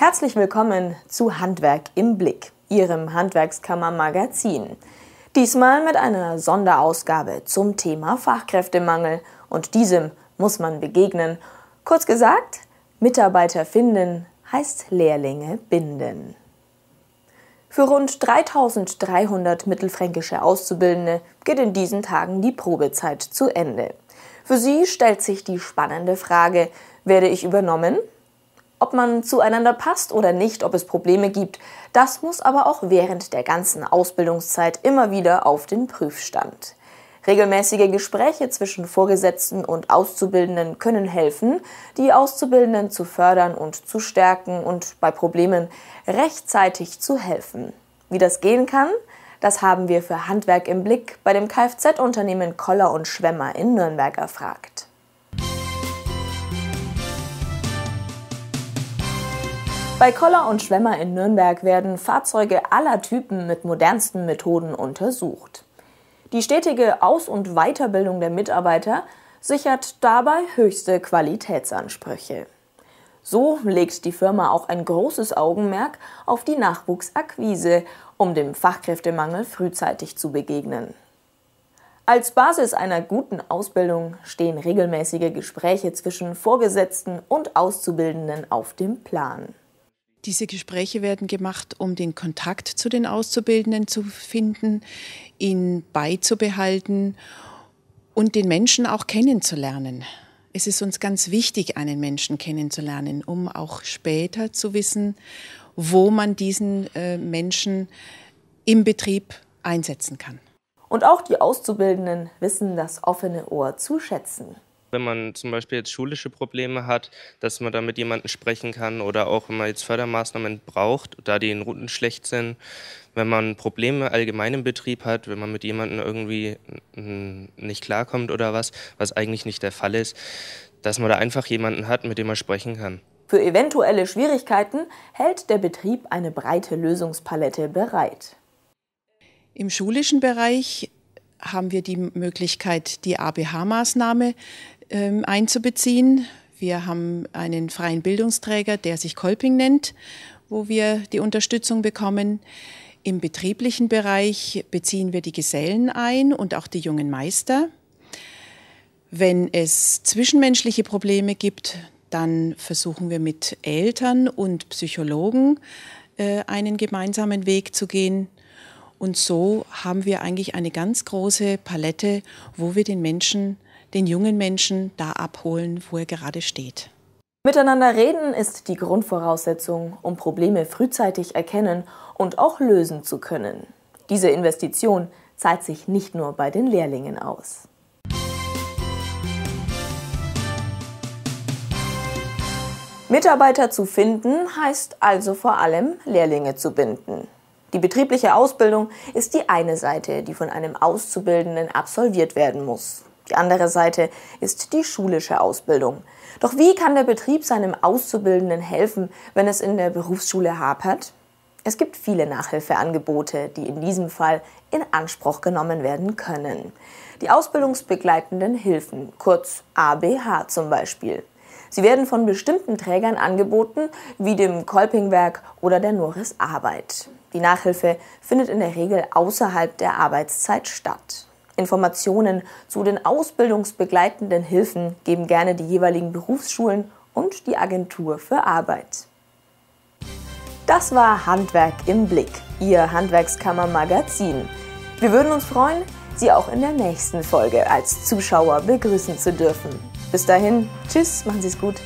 Herzlich willkommen zu Handwerk im Blick, Ihrem Handwerkskammermagazin. Diesmal mit einer Sonderausgabe zum Thema Fachkräftemangel und diesem muss man begegnen. Kurz gesagt, Mitarbeiter finden heißt Lehrlinge binden. Für rund 3300 mittelfränkische Auszubildende geht in diesen Tagen die Probezeit zu Ende. Für sie stellt sich die spannende Frage, werde ich übernommen ob man zueinander passt oder nicht, ob es Probleme gibt, das muss aber auch während der ganzen Ausbildungszeit immer wieder auf den Prüfstand. Regelmäßige Gespräche zwischen Vorgesetzten und Auszubildenden können helfen, die Auszubildenden zu fördern und zu stärken und bei Problemen rechtzeitig zu helfen. Wie das gehen kann, das haben wir für Handwerk im Blick bei dem Kfz-Unternehmen Koller und Schwemmer in Nürnberg erfragt. Bei Koller und Schwemmer in Nürnberg werden Fahrzeuge aller Typen mit modernsten Methoden untersucht. Die stetige Aus- und Weiterbildung der Mitarbeiter sichert dabei höchste Qualitätsansprüche. So legt die Firma auch ein großes Augenmerk auf die Nachwuchsakquise, um dem Fachkräftemangel frühzeitig zu begegnen. Als Basis einer guten Ausbildung stehen regelmäßige Gespräche zwischen Vorgesetzten und Auszubildenden auf dem Plan. Diese Gespräche werden gemacht, um den Kontakt zu den Auszubildenden zu finden, ihn beizubehalten und den Menschen auch kennenzulernen. Es ist uns ganz wichtig, einen Menschen kennenzulernen, um auch später zu wissen, wo man diesen äh, Menschen im Betrieb einsetzen kann. Und auch die Auszubildenden wissen das offene Ohr zu schätzen. Wenn man zum Beispiel jetzt schulische Probleme hat, dass man da mit jemandem sprechen kann oder auch wenn man jetzt Fördermaßnahmen braucht, da die in Runden schlecht sind, wenn man Probleme allgemein im Betrieb hat, wenn man mit jemandem irgendwie nicht klarkommt oder was, was eigentlich nicht der Fall ist, dass man da einfach jemanden hat, mit dem man sprechen kann. Für eventuelle Schwierigkeiten hält der Betrieb eine breite Lösungspalette bereit. Im schulischen Bereich haben wir die Möglichkeit, die ABH-Maßnahme ähm, einzubeziehen. Wir haben einen freien Bildungsträger, der sich Kolping nennt, wo wir die Unterstützung bekommen. Im betrieblichen Bereich beziehen wir die Gesellen ein und auch die jungen Meister. Wenn es zwischenmenschliche Probleme gibt, dann versuchen wir mit Eltern und Psychologen äh, einen gemeinsamen Weg zu gehen. Und so haben wir eigentlich eine ganz große Palette, wo wir den Menschen den jungen Menschen da abholen, wo er gerade steht. Miteinander reden ist die Grundvoraussetzung, um Probleme frühzeitig erkennen und auch lösen zu können. Diese Investition zahlt sich nicht nur bei den Lehrlingen aus. Mitarbeiter zu finden heißt also vor allem, Lehrlinge zu binden. Die betriebliche Ausbildung ist die eine Seite, die von einem Auszubildenden absolviert werden muss. Die andere Seite ist die schulische Ausbildung. Doch wie kann der Betrieb seinem Auszubildenden helfen, wenn es in der Berufsschule hapert? Es gibt viele Nachhilfeangebote, die in diesem Fall in Anspruch genommen werden können. Die ausbildungsbegleitenden Hilfen, kurz ABH zum Beispiel. Sie werden von bestimmten Trägern angeboten, wie dem Kolpingwerk oder der Norris Arbeit. Die Nachhilfe findet in der Regel außerhalb der Arbeitszeit statt. Informationen zu den ausbildungsbegleitenden Hilfen geben gerne die jeweiligen Berufsschulen und die Agentur für Arbeit. Das war Handwerk im Blick, Ihr Handwerkskammer-Magazin. Wir würden uns freuen, Sie auch in der nächsten Folge als Zuschauer begrüßen zu dürfen. Bis dahin, tschüss, machen Sie es gut.